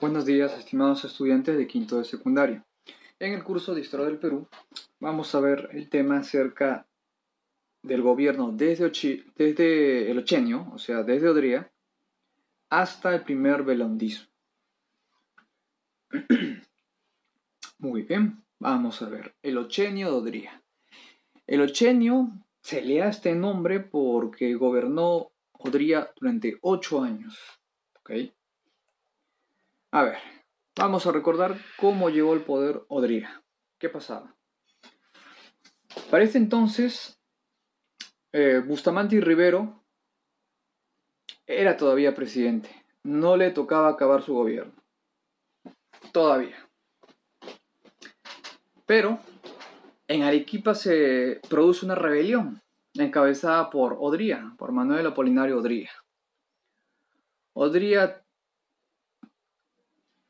Buenos días, estimados estudiantes de quinto de secundaria. En el curso de Historia del Perú vamos a ver el tema acerca del gobierno desde, el Ochenio, o sea, desde Odría, hasta el primer velandizo. Muy bien, vamos a ver. El Ochenio de Odría. El Ochenio se le da este nombre porque gobernó Odría durante ocho años. ¿ok?, a ver, vamos a recordar cómo llegó el poder Odría. ¿Qué pasaba? Para este entonces, eh, Bustamante y Rivero era todavía presidente. No le tocaba acabar su gobierno. Todavía. Pero en Arequipa se produce una rebelión encabezada por Odría, por Manuel Apolinario Odría. Odría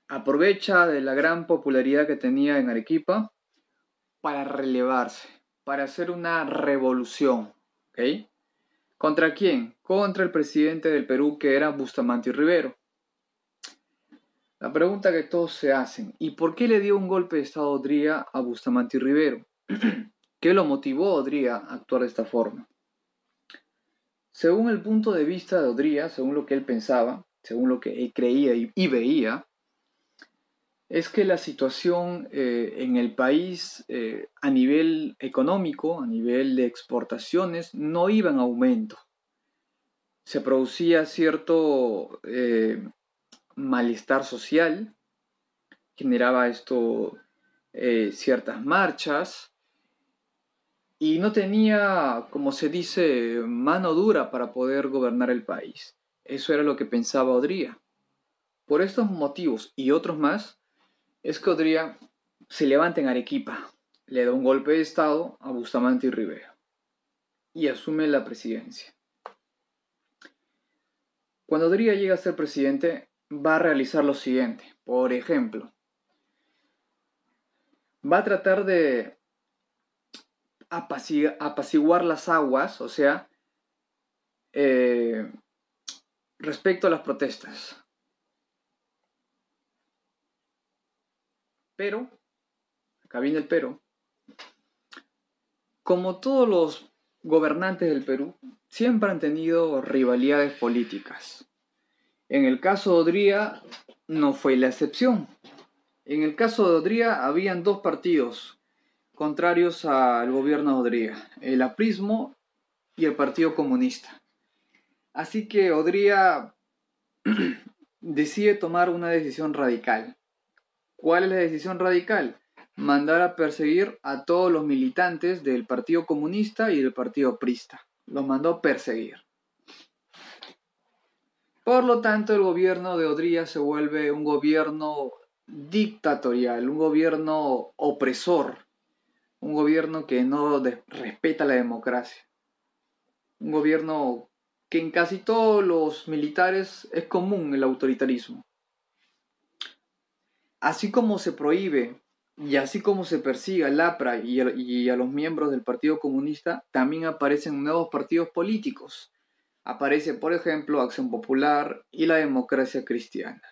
aprovecha de la gran popularidad que tenía en Arequipa para relevarse, para hacer una revolución. ¿okay? ¿Contra quién? Contra el presidente del Perú que era Bustamante y Rivero. La pregunta que todos se hacen, ¿y por qué le dio un golpe de Estado a Bustamante y Rivero? ¿Qué lo motivó a Odría a actuar de esta forma? Según el punto de vista de Odría, según lo que él pensaba, según lo que él creía y veía, es que la situación eh, en el país eh, a nivel económico, a nivel de exportaciones, no iba en aumento. Se producía cierto eh, malestar social, generaba esto ciertas marchas y no tenía, como se dice, mano dura para poder gobernar el país. Eso era lo que pensaba Odría. Por estos motivos y otros más, Escodría se levanta en Arequipa, le da un golpe de Estado a Bustamante y Rivera y asume la presidencia. Cuando Odría llega a ser presidente, va a realizar lo siguiente. Por ejemplo, va a tratar de apaciguar las aguas, o sea, eh, respecto a las protestas. Pero, acá viene el pero, como todos los gobernantes del Perú, siempre han tenido rivalidades políticas. En el caso de Odría no fue la excepción. En el caso de Odría habían dos partidos contrarios al gobierno de Odría, el aprismo y el Partido Comunista. Así que Odría decide tomar una decisión radical. ¿Cuál es la decisión radical? Mandar a perseguir a todos los militantes del Partido Comunista y del Partido Prista. Los mandó perseguir. Por lo tanto, el gobierno de Odría se vuelve un gobierno dictatorial, un gobierno opresor, un gobierno que no respeta la democracia, un gobierno que en casi todos los militares es común el autoritarismo. Así como se prohíbe y así como se persigue al APRA y a, los miembros del Partido Comunista, también aparecen nuevos partidos políticos. Aparece, por ejemplo, Acción Popular y la Democracia Cristiana.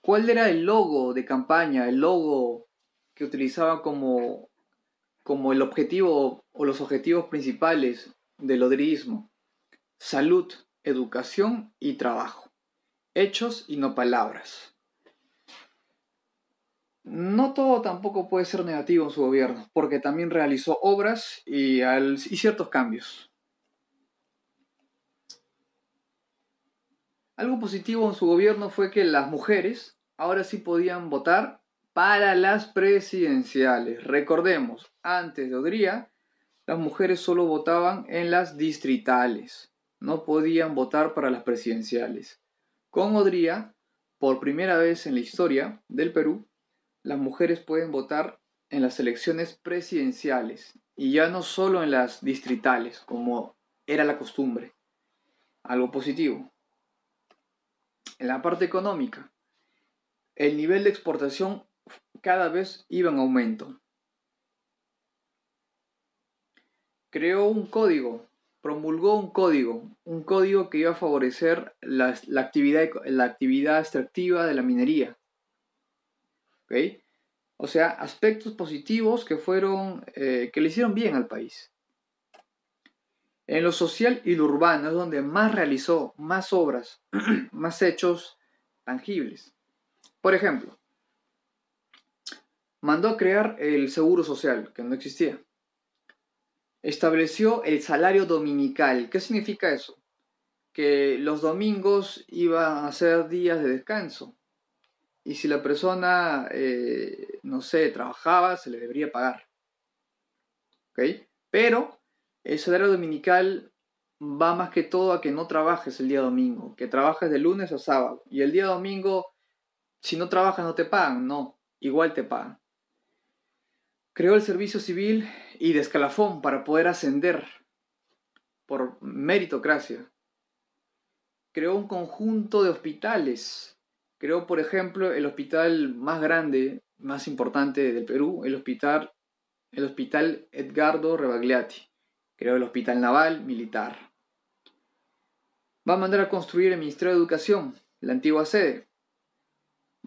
¿Cuál era el logo de campaña, el logo que utilizaba como, como el objetivo o los objetivos principales del odrismo? Salud, educación y trabajo. Hechos y no palabras no todo tampoco puede ser negativo en su gobierno, porque también realizó obras y, ciertos cambios. Algo positivo en su gobierno fue que las mujeres ahora sí podían votar para las presidenciales. Recordemos, antes de Odría, las mujeres solo votaban en las distritales, no podían votar para las presidenciales. Con Odría, por primera vez en la historia del Perú, las mujeres pueden votar en las elecciones presidenciales y ya no solo en las distritales, como era la costumbre. Algo positivo. En la parte económica, el nivel de exportación cada vez iba en aumento. Creó un código, promulgó un código, un código que iba a favorecer la, la actividad extractiva de la minería o sea, aspectos positivos que fueron, eh, que le hicieron bien al país. En lo social y lo urbano es donde más realizó más obras, más hechos tangibles. Por ejemplo, mandó a crear el seguro social, que no existía. Estableció el salario dominical. ¿Qué significa eso? Que los domingos iban a ser días de descanso. Y si la persona, eh, no sé, trabajaba, se le debería pagar. ¿Ok? Pero el salario dominical va más que todo a que no trabajes el día domingo, que trabajes de lunes a sábado. Y el día domingo, si no trabajas, no te pagan. No, igual te pagan. Creó el servicio civil y de escalafón para poder ascender por meritocracia. Creó un conjunto de hospitales Creo, por ejemplo, el hospital más grande, más importante del Perú, el hospital, el hospital Edgardo Rebagliati. Creo el hospital naval militar. Va a mandar a construir el Ministerio de Educación, la antigua sede.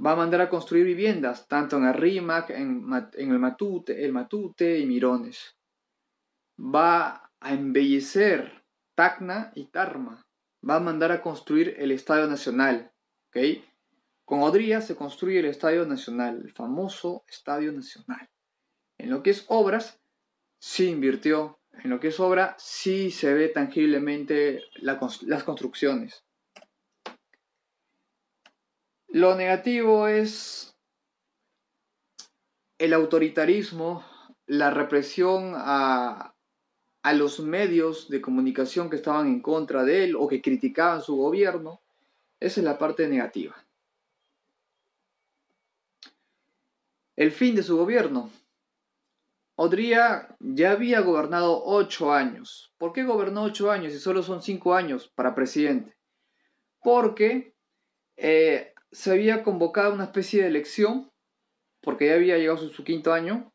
Va a mandar a construir viviendas, tanto en Arrimac, en, el, Matute, el Matute y Mirones. Va a embellecer Tacna y Tarma. Va a mandar a construir el Estadio Nacional. ¿okay? Con Odría se construye el Estadio Nacional, el famoso Estadio Nacional. En lo que es obras, sí invirtió. En lo que es obra, sí se ve tangiblemente las construcciones. Lo negativo es el autoritarismo, la represión a, a los medios de comunicación que estaban en contra de él o que criticaban su gobierno. Esa es la parte negativa. El fin de su gobierno. Odría ya había gobernado ocho años. ¿Por qué gobernó ocho años y solo son cinco años para presidente? Porque eh, se había convocado una especie de elección, porque ya había llegado su, quinto año,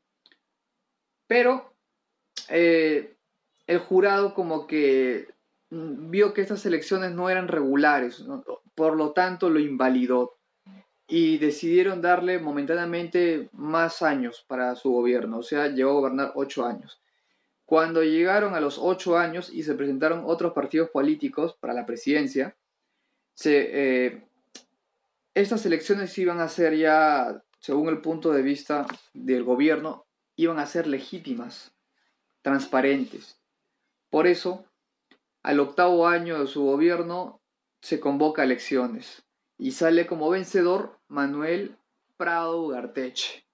pero eh, el jurado como que vio que estas elecciones no eran regulares, por lo tanto lo invalidó y decidieron darle momentáneamente más años para su gobierno, o sea, llegó a gobernar ocho años. Cuando llegaron a los ocho años y se presentaron otros partidos políticos para la presidencia, eh, estas elecciones iban a ser ya, según el punto de vista del gobierno, iban a ser legítimas, transparentes. Por eso, al octavo año de su gobierno se convoca elecciones y sale como vencedor Manuel Prado Ugarteche.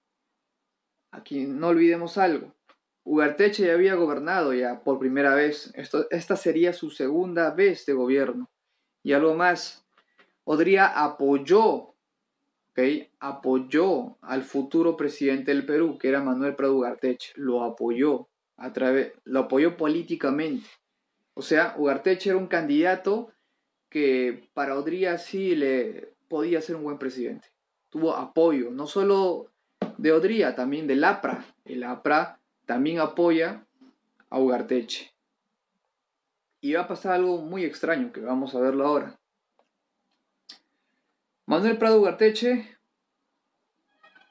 Aquí no olvidemos algo. Ugarteche ya había gobernado ya por primera vez. Esto, esta sería su segunda vez de gobierno. Y algo más, Odría apoyó, apoyó al futuro presidente del Perú, que era Manuel Prado Ugarteche. Lo apoyó, a través, lo apoyó políticamente. O sea, Ugarteche era un candidato que para Odría sí le, podía ser un buen presidente. Tuvo apoyo, no solo de Odría, también del APRA. El APRA también apoya a Ugarteche. Y va a pasar algo muy extraño que vamos a verlo ahora. Manuel Prado Ugarteche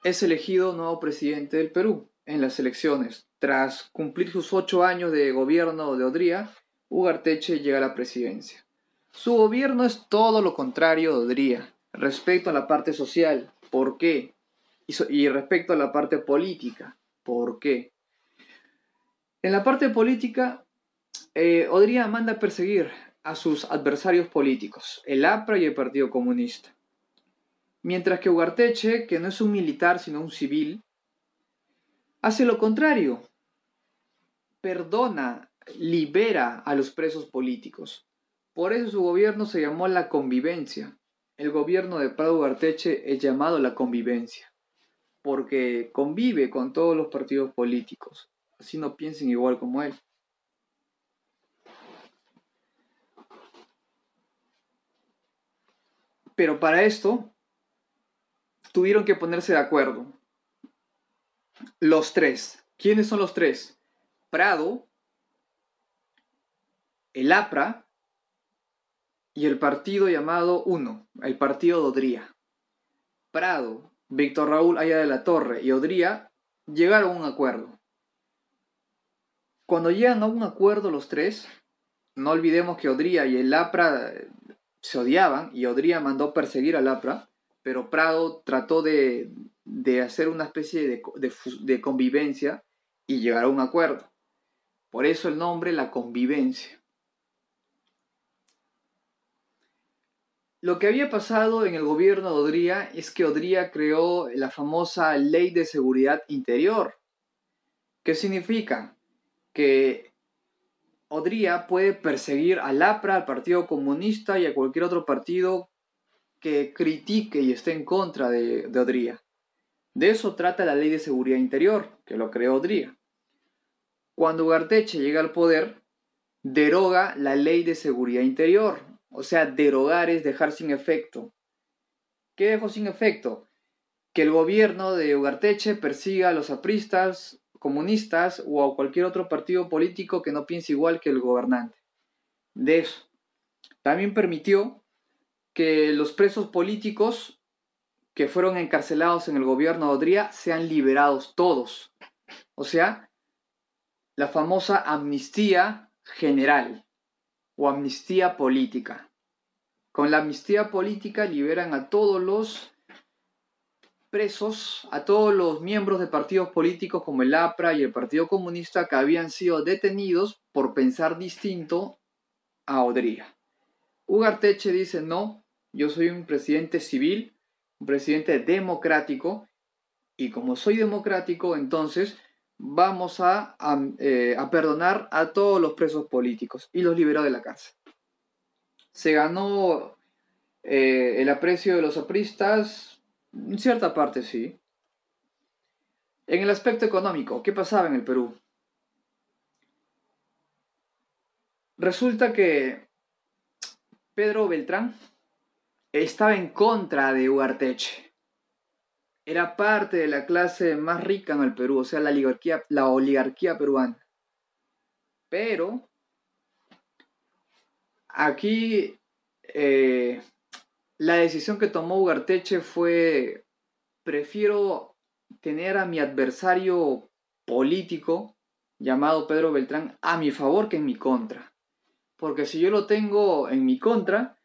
es elegido nuevo presidente del Perú en las elecciones. Tras cumplir sus ocho años de gobierno de Odría, Ugarteche llega a la presidencia. Su gobierno es todo lo contrario de Odría. Respecto a la parte social, ¿por qué? Y, respecto a la parte política, ¿por qué? En la parte política, eh, Odría manda perseguir a sus adversarios políticos, el APRA y el Partido Comunista. Mientras que Ugarteche, que no es un militar sino un civil, hace lo contrario. Perdona, libera a los presos políticos. Por eso su gobierno se llamó la convivencia. El gobierno de Prado garteche es llamado la convivencia, porque convive con todos los partidos políticos, así no piensen igual como él. Pero para esto tuvieron que ponerse de acuerdo. Los tres. ¿Quiénes son los tres? Prado, el APRA y el partido llamado Uno, el partido de Odría. Prado, Víctor Raúl allá de la Torre y Odría llegaron a un acuerdo. Cuando llegan a un acuerdo los tres, no olvidemos que Odría y el Lapra eh, se odiaban y Odría mandó perseguir al Lapra, pero Prado trató de, de hacer una especie de, de, de convivencia y llegar a un acuerdo. Por eso el nombre La Convivencia. Lo que había pasado en el gobierno de Odría es que Odría creó la famosa Ley de Seguridad Interior. ¿Qué significa? Que Odría puede perseguir al APRA, al Partido Comunista y a cualquier otro partido que critique y esté en contra de, de Odría. De eso trata la Ley de Seguridad Interior, que lo creó Odría. Cuando Ugarteche llega al poder, deroga la Ley de Seguridad Interior, o sea, derogar es dejar sin efecto. ¿Qué dejó sin efecto? Que el gobierno de Ugarteche persiga a los apristas, comunistas o a cualquier otro partido político que no piense igual que el gobernante. De eso. También permitió que los presos políticos que fueron encarcelados en el gobierno de Odría sean liberados todos. O sea, la famosa amnistía general o amnistía política. Con la amnistía política liberan a todos los presos, a todos los miembros de partidos políticos como el APRA y el Partido Comunista que habían sido detenidos por pensar distinto a Odría. Ugarteche dice, no, yo soy un presidente civil, un presidente democrático, y como soy democrático, entonces vamos a, eh, perdonar a todos los presos políticos y los liberó de la cárcel se ganó eh, el aprecio de los apristas, en cierta parte sí. En el aspecto económico, ¿qué pasaba en el Perú? Resulta que Pedro Beltrán estaba en contra de Huarteche Era parte de la clase más rica en el Perú, o sea, la oligarquía, la oligarquía peruana. Pero aquí eh, la decisión que tomó Ugarteche fue, prefiero tener a mi adversario político, llamado Pedro Beltrán, a mi favor que en mi contra. Porque si yo lo tengo en mi contra,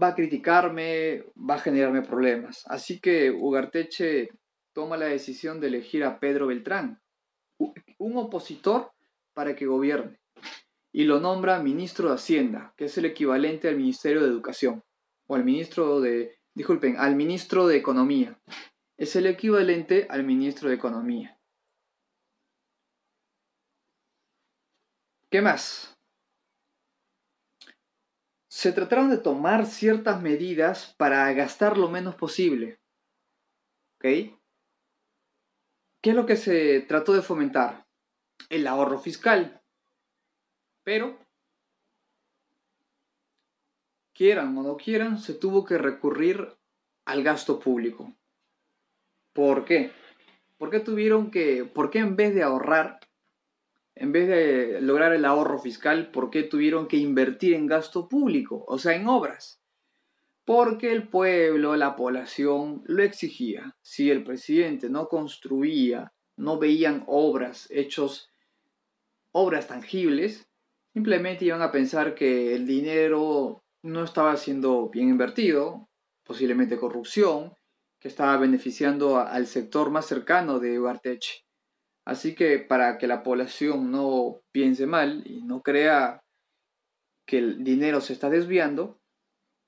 va a criticarme, va a generarme problemas. Así que Ugarteche toma la decisión de elegir a Pedro Beltrán, un opositor para que gobierne y lo nombra ministro de Hacienda, que es el equivalente al Ministerio de Educación, o al ministro de, disculpen, al ministro de Economía. Es el equivalente al ministro de Economía. ¿Qué más? Se trataron de tomar ciertas medidas para gastar lo menos posible. ¿Ok? ¿Qué es lo que se trató de fomentar? El ahorro fiscal pero, quieran o no quieran, se tuvo que recurrir al gasto público. ¿Por qué? ¿Por qué tuvieron que, por qué en vez de ahorrar, en vez de lograr el ahorro fiscal, por qué tuvieron que invertir en gasto público, o sea, en obras? Porque el pueblo, la población lo exigía. Si el presidente no construía, no veían obras, hechos, obras tangibles, Simplemente iban a pensar que el dinero no estaba siendo bien invertido, posiblemente corrupción, que estaba beneficiando al sector más cercano de Barteche. Así que para que la población no piense mal y no crea que el dinero se está desviando,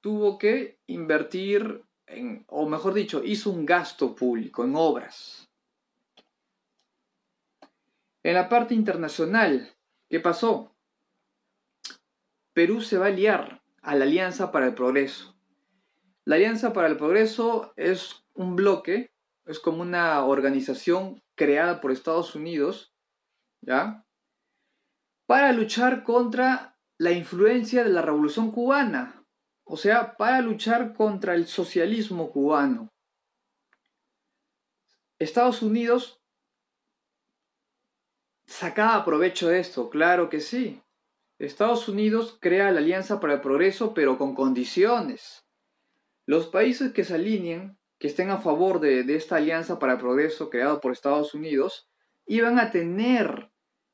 tuvo que invertir, en, o mejor dicho, hizo un gasto público en obras. En la parte internacional, ¿qué pasó? Perú se va a aliar a la Alianza para el Progreso. La Alianza para el Progreso es un bloque, es como una organización creada por Estados Unidos, ¿ya? Para luchar contra la influencia de la Revolución cubana, o sea, para luchar contra el socialismo cubano. Estados Unidos sacaba provecho de esto, claro que sí. Estados Unidos crea la Alianza para el Progreso, pero con condiciones. Los países que se alineen, que estén a favor de, esta Alianza para el Progreso creada por Estados Unidos, iban a tener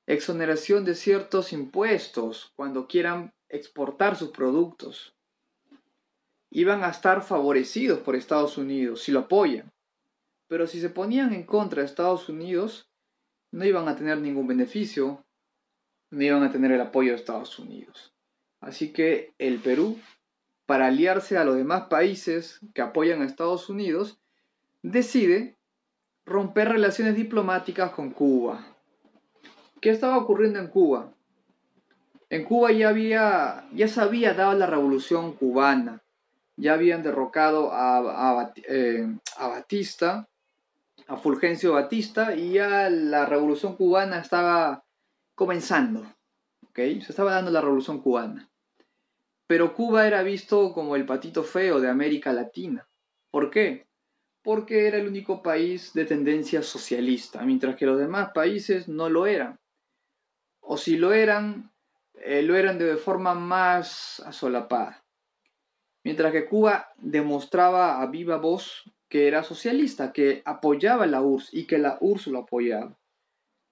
exoneración de ciertos impuestos cuando quieran exportar sus productos. Iban a estar favorecidos por Estados Unidos si lo apoyan. Pero si se ponían en contra de Estados Unidos, no iban a tener ningún beneficio no iban a tener el apoyo de Estados Unidos. Así que el Perú, para aliarse a los demás países que apoyan a Estados Unidos, decide romper relaciones diplomáticas con Cuba. ¿Qué estaba ocurriendo en Cuba? En Cuba ya había, ya se había dado la revolución cubana, ya habían derrocado a, a eh, Batista, a Fulgencio Batista, y ya la revolución cubana estaba comenzando, Se estaba dando la revolución cubana. Pero Cuba era visto como el patito feo de América Latina. ¿Por qué? Porque era el único país de tendencia socialista, mientras que los demás países no lo eran. O si lo eran, eh, lo eran de forma más asolapada. Mientras que Cuba demostraba a viva voz que era socialista, que apoyaba la URSS y que la URSS lo apoyaba.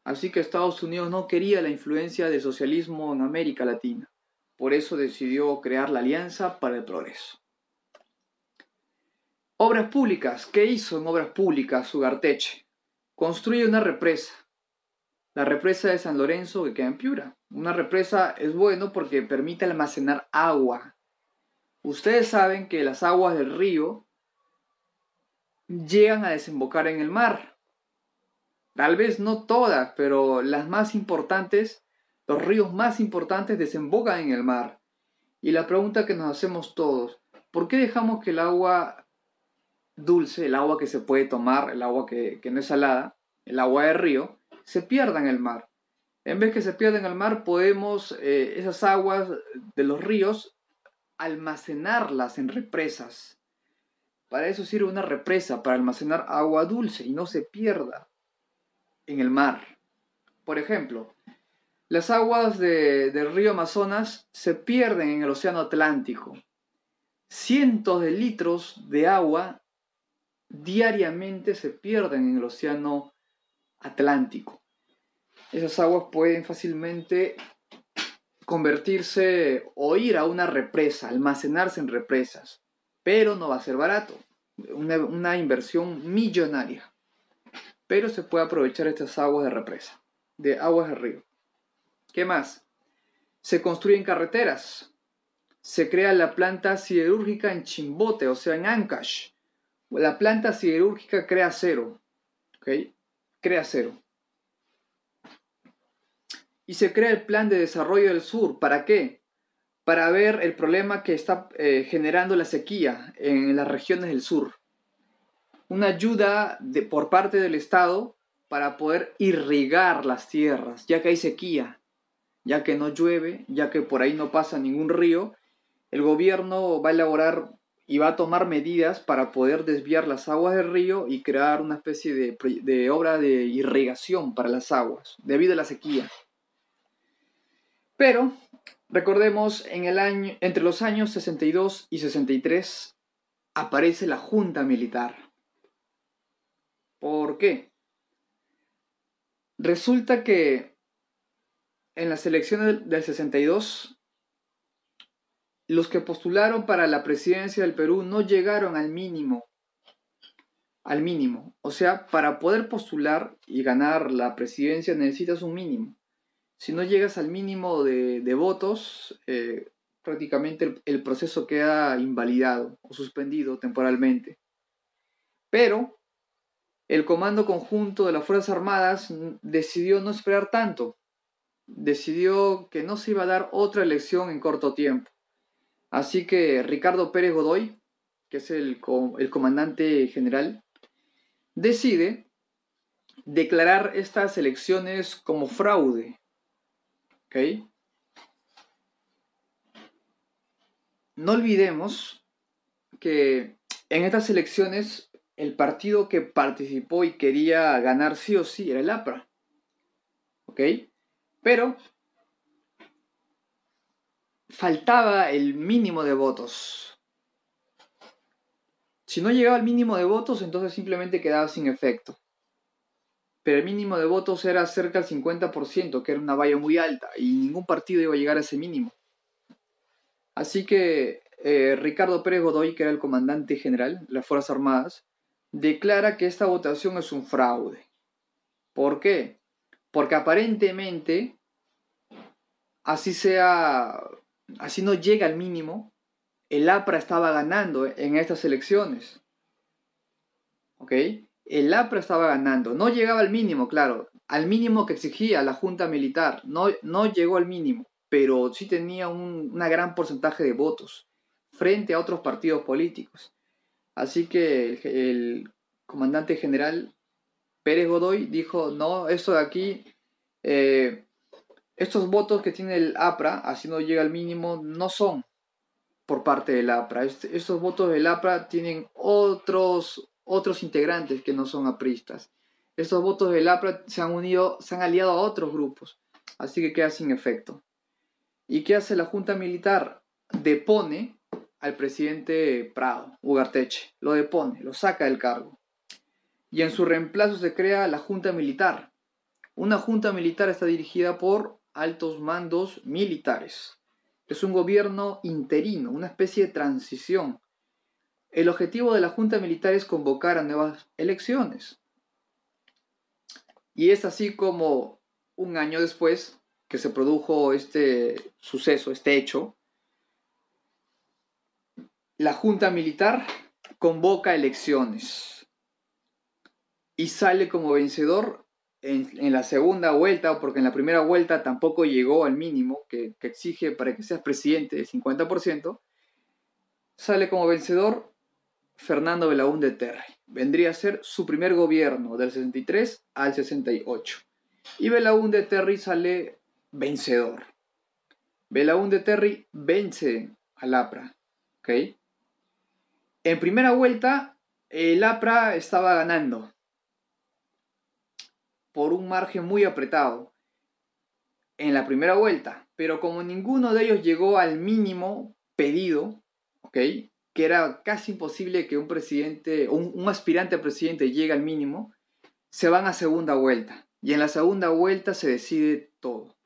Así que Estados Unidos no quería la influencia del socialismo en América Latina. Por eso decidió crear la Alianza para el Progreso. Obras públicas. ¿Qué hizo en obras públicas Sugarteche? Construye una represa. La represa de San Lorenzo que queda en Piura. Una represa es bueno porque permite almacenar agua. Ustedes saben que las aguas del río llegan a desembocar en el mar. Tal vez no todas, pero las más importantes, los ríos más importantes desembocan en el mar. Y la pregunta que nos hacemos todos, ¿por qué dejamos que el agua dulce, el agua que se puede tomar, el agua que, no es salada, el agua de río, se pierda en el mar? En vez que se pierda en el mar, podemos eh, esas aguas de los ríos almacenarlas en represas. Para eso sirve una represa, para almacenar agua dulce y no se pierda en el mar. Por ejemplo, las aguas del río Amazonas se pierden en el Océano Atlántico. Cientos de litros de agua diariamente se pierden en el Océano Atlántico. Esas aguas pueden fácilmente convertirse o ir a una represa, almacenarse en represas, pero no va a ser barato, una inversión millonaria pero se puede aprovechar estas aguas de represa, de aguas de río. ¿Qué más? Se construyen carreteras, se crea la planta siderúrgica en Chimbote, o sea, en Ancash. La planta siderúrgica crea acero, ¿ok? Crea acero. Y se crea el plan de desarrollo del sur, ¿para qué? Para ver el problema que está eh, generando la sequía en las regiones del sur una ayuda de, por parte del Estado para poder irrigar las tierras, ya que hay sequía, ya que no llueve, ya que por ahí no pasa ningún río, el gobierno va a elaborar y va a tomar medidas para poder desviar las aguas del río y crear una especie de, obra de irrigación para las aguas, debido a la sequía. Pero recordemos, en el año, entre los años 62 y 63 aparece la Junta Militar ¿Por qué? Resulta que en las elecciones del 62, los que postularon para la presidencia del Perú no llegaron al mínimo, al mínimo. O sea, para poder postular y ganar la presidencia necesitas un mínimo. Si no llegas al mínimo de, votos, eh, prácticamente el, el proceso queda invalidado o suspendido temporalmente. Pero el Comando Conjunto de las Fuerzas Armadas decidió no esperar tanto, decidió que no se iba a dar otra elección en corto tiempo. Así que Ricardo Pérez Godoy, que es el, comandante general, decide declarar estas elecciones como fraude. No olvidemos que en estas elecciones el partido que participó y quería ganar sí o sí era el APRA. ¿Ok? Pero faltaba el mínimo de votos. Si no llegaba al mínimo de votos, entonces simplemente quedaba sin efecto. Pero el mínimo de votos era cerca del 50%, que era una valla muy alta, y ningún partido iba a llegar a ese mínimo. Así que eh, Ricardo Pérez Godoy, que era el comandante general de las Fuerzas Armadas, declara que esta votación es un fraude. ¿Por qué? Porque aparentemente, así sea, así no llega al mínimo, el APRA estaba ganando en estas elecciones. ¿Ok? El APRA estaba ganando. No llegaba al mínimo, claro, al mínimo que exigía la Junta Militar. No, no llegó al mínimo, pero sí tenía un una gran porcentaje de votos frente a otros partidos políticos. Así que el, comandante general Pérez Godoy dijo, no, esto de aquí, eh, estos votos que tiene el APRA, así no llega al mínimo, no son por parte del APRA. Este, estos votos del APRA tienen otros, otros integrantes que no son apristas. Estos votos del APRA se han unido, se han aliado a otros grupos, así que queda sin efecto. ¿Y qué hace la Junta Militar? Depone al presidente Prado, Ugarteche, lo depone, lo saca del cargo. Y en su reemplazo se crea la Junta Militar. Una Junta Militar está dirigida por altos mandos militares. Es un gobierno interino, una especie de transición. El objetivo de la Junta Militar es convocar a nuevas elecciones. Y es así como un año después que se produjo este suceso, este hecho, la Junta Militar convoca elecciones y sale como vencedor en, la segunda vuelta, porque en la primera vuelta tampoco llegó al mínimo que, exige para que seas presidente del 50%, sale como vencedor Fernando Belaúnde Terry. Vendría a ser su primer gobierno del 63 al 68. Y Belaúnde Terry sale vencedor. Belaúnde Terry vence a Lapra. ¿ok?, en primera vuelta, el APRA estaba ganando por un margen muy apretado en la primera vuelta, pero como ninguno de ellos llegó al mínimo pedido, ¿ok? que era casi imposible que un presidente, un, un aspirante a presidente llegue al mínimo, se van a segunda vuelta. Y en la segunda vuelta se decide todo.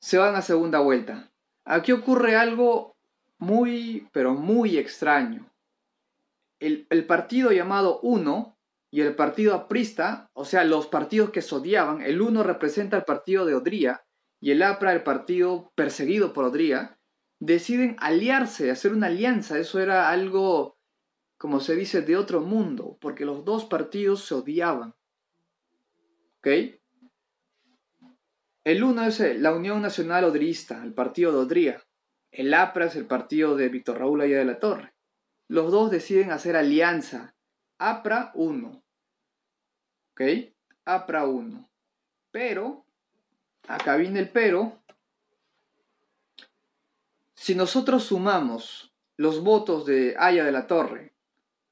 Se van a segunda vuelta. Aquí ocurre algo muy, pero muy extraño. El, partido llamado Uno y el partido aprista, o sea, los partidos que se odiaban, el Uno representa el partido de Odría y el APRA el partido perseguido por Odría, deciden aliarse, hacer una alianza. Eso era algo, como se dice, de otro mundo, porque los dos partidos se odiaban. ¿Ok? El uno es eh, la Unión Nacional Odrista, el partido de Odría el es el partido de Víctor Raúl Allá de la Torre. Los dos deciden hacer alianza. APRA 1. ¿Ok? APRA 1. Pero, acá viene el pero. Si nosotros sumamos los votos de Aya de la Torre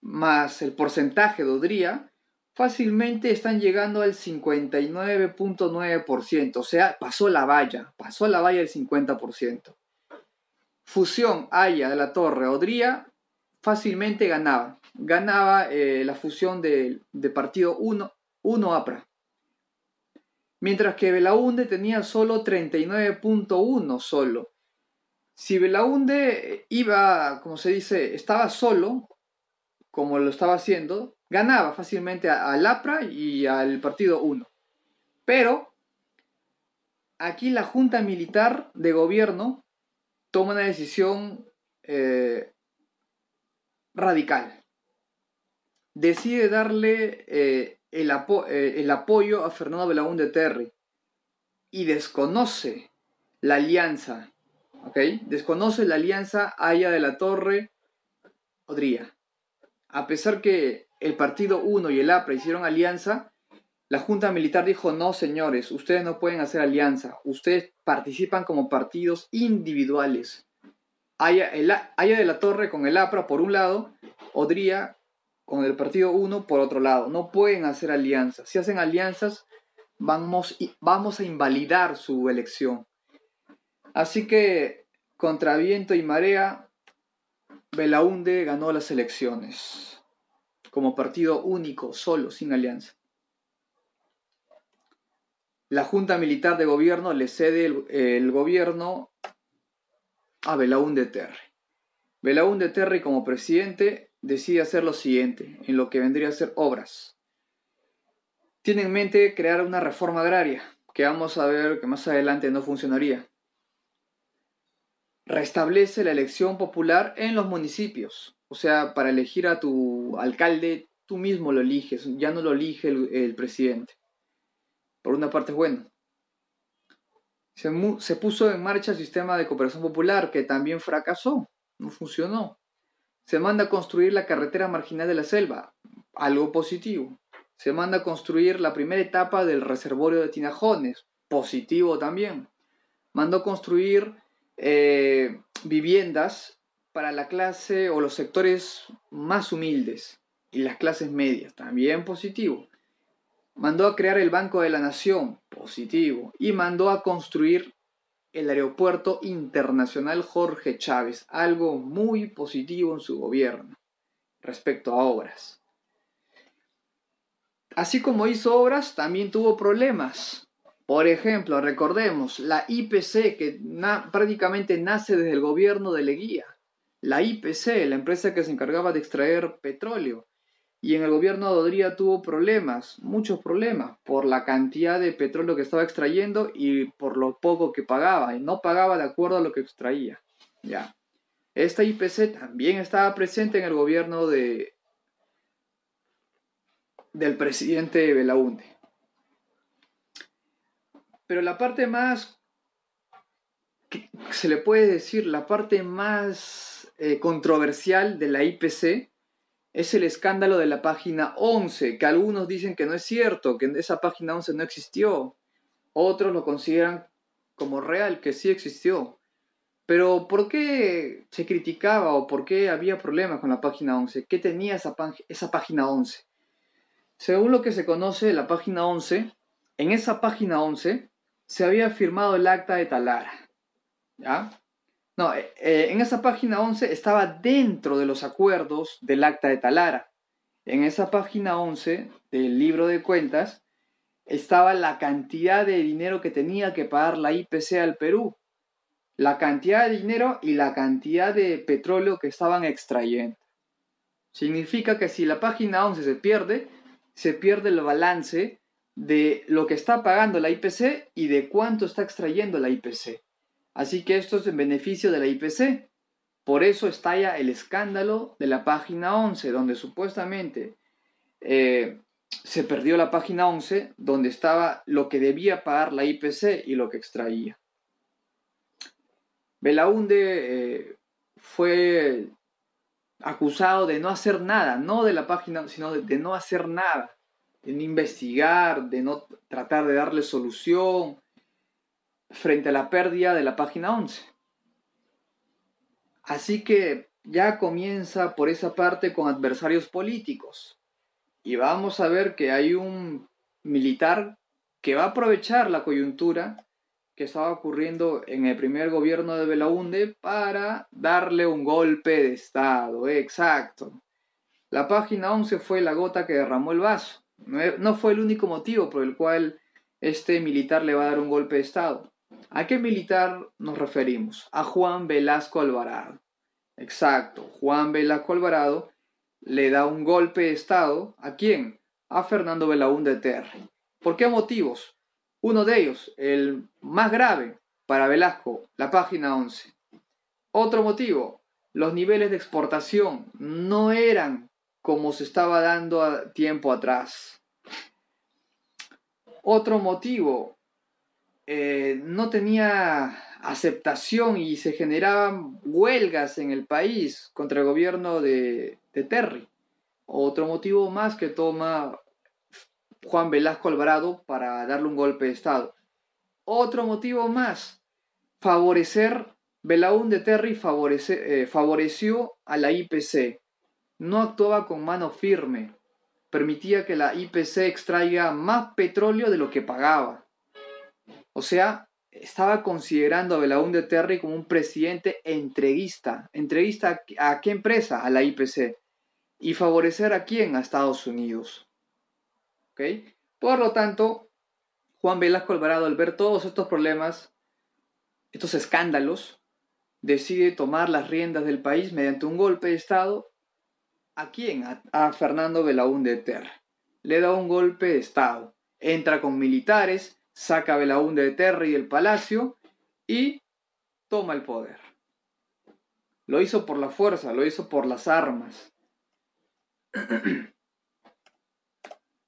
más el porcentaje de Odría, fácilmente están llegando al 59.9%. O sea, pasó la valla, pasó la valla del 50% fusión Haya de la Torre Odría fácilmente ganaba. Ganaba eh, la fusión de, partido 1, 1 APRA. Mientras que Belaunde tenía solo 39.1 solo. Si Belaunde iba, como se dice, estaba solo, como lo estaba haciendo, ganaba fácilmente al APRA y al partido 1. Pero aquí la Junta Militar de Gobierno toma una decisión eh, radical. Decide darle eh, eh, el, apoyo a Fernando de Terry y desconoce la alianza, ¿ok? Desconoce la alianza Aya de la Torre Odría. A pesar que el Partido 1 y el APRA hicieron alianza, la Junta Militar dijo, no señores, ustedes no pueden hacer alianza, ustedes participan como partidos individuales. Haya, el, de la Torre con el APRA por un lado, Odría con el Partido 1 por otro lado. No pueden hacer alianzas. Si hacen alianzas, vamos, vamos a invalidar su elección. Así que, contra viento y marea, Belaunde ganó las elecciones como partido único, solo, sin alianza la Junta Militar de Gobierno le cede el, gobierno a Belaúnde Terry. Belaúnde Terry como presidente decide hacer lo siguiente, en lo que vendría a ser obras. Tiene en mente crear una reforma agraria, que vamos a ver que más adelante no funcionaría. Restablece la elección popular en los municipios, o sea, para elegir a tu alcalde, tú mismo lo eliges, ya no lo elige el presidente. Por una parte es bueno. Se, puso en marcha el sistema de cooperación popular, que también fracasó, no funcionó. Se manda a construir la carretera marginal de la selva, algo positivo. Se manda a construir la primera etapa del reservorio de Tinajones, positivo también. Mandó construir eh, viviendas para la clase o los sectores más humildes y las clases medias, también positivo mandó a crear el Banco de la Nación, positivo, y mandó a construir el Aeropuerto Internacional Jorge Chávez, algo muy positivo en su gobierno respecto a obras. Así como hizo obras, también tuvo problemas. Por ejemplo, recordemos la IPC que prácticamente nace desde el gobierno de Leguía. La IPC, la empresa que se encargaba de extraer petróleo, y en el gobierno de Odría tuvo problemas, muchos problemas, por la cantidad de petróleo que estaba extrayendo y por lo poco que pagaba. Y no pagaba de acuerdo a lo que extraía. Ya. Esta IPC también estaba presente en el gobierno de, del presidente Belaunde. Pero la parte más, se le puede decir, la parte más eh, controversial de la IPC es el escándalo de la página 11, que algunos dicen que no es cierto, que esa página 11 no existió. Otros lo consideran como real, que sí existió. Pero ¿por qué se criticaba o por qué había problemas con la página 11? ¿Qué tenía esa, esa página 11? Según lo que se conoce de la página 11, en esa página 11 se había firmado el acta de Talara. ¿Ya? No, eh, eh, en esa página 11 estaba dentro de los acuerdos del acta de Talara. En esa página 11 del libro de cuentas estaba la cantidad de dinero que tenía que pagar la IPC al Perú, la cantidad de dinero y la cantidad de petróleo que estaban extrayendo. Significa que si la página 11 se pierde, se pierde el balance de lo que está pagando la IPC y de cuánto está extrayendo la IPC. Así que esto es en beneficio de la IPC. Por eso estalla el escándalo de la página 11, donde supuestamente eh, se perdió la página 11, donde estaba lo que debía pagar la IPC y lo que extraía. Belaunde eh, fue acusado de no hacer nada, no de la página, sino de no hacer nada, de no investigar, de no tratar de darle solución, frente a la pérdida de la página 11. Así que ya comienza por esa parte con adversarios políticos. Y vamos a ver que hay un militar que va a aprovechar la coyuntura que estaba ocurriendo en el primer gobierno de Belaunde para darle un golpe de Estado. Exacto. La página 11 fue la gota que derramó el vaso. No fue el único motivo por el cual este militar le va a dar un golpe de Estado. ¿A qué militar nos referimos? A Juan Velasco Alvarado. Exacto, Juan Velasco Alvarado le da un golpe de Estado. ¿A quién? A Fernando Belaún de Terry. ¿Por qué motivos? Uno de ellos, el más grave para Velasco, la página 11. Otro motivo, los niveles de exportación no eran como se estaba dando a tiempo atrás. Otro motivo, eh, no tenía aceptación y se generaban huelgas en el país contra el gobierno de, Terry. Otro motivo más que toma Juan Velasco Alvarado para darle un golpe de Estado. Otro motivo más, favorecer, Belaún de Terry eh, favoreció a la IPC. No actuaba con mano firme, permitía que la IPC extraiga más petróleo de lo que pagaba. O sea, estaba considerando a Belaúnde Terry como un presidente entreguista. ¿Entreguista a qué empresa? A la IPC. ¿Y favorecer a quién? A Estados Unidos. Por lo tanto, Juan Velasco Alvarado, al ver todos estos problemas, estos escándalos, decide tomar las riendas del país mediante un golpe de Estado. ¿A quién? A, Fernando Fernando de Terry. Le da un golpe de Estado. Entra con militares, saca a de de y el palacio y toma el poder. Lo hizo por la fuerza, lo hizo por las armas.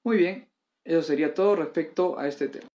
Muy bien, eso sería todo respecto a este tema.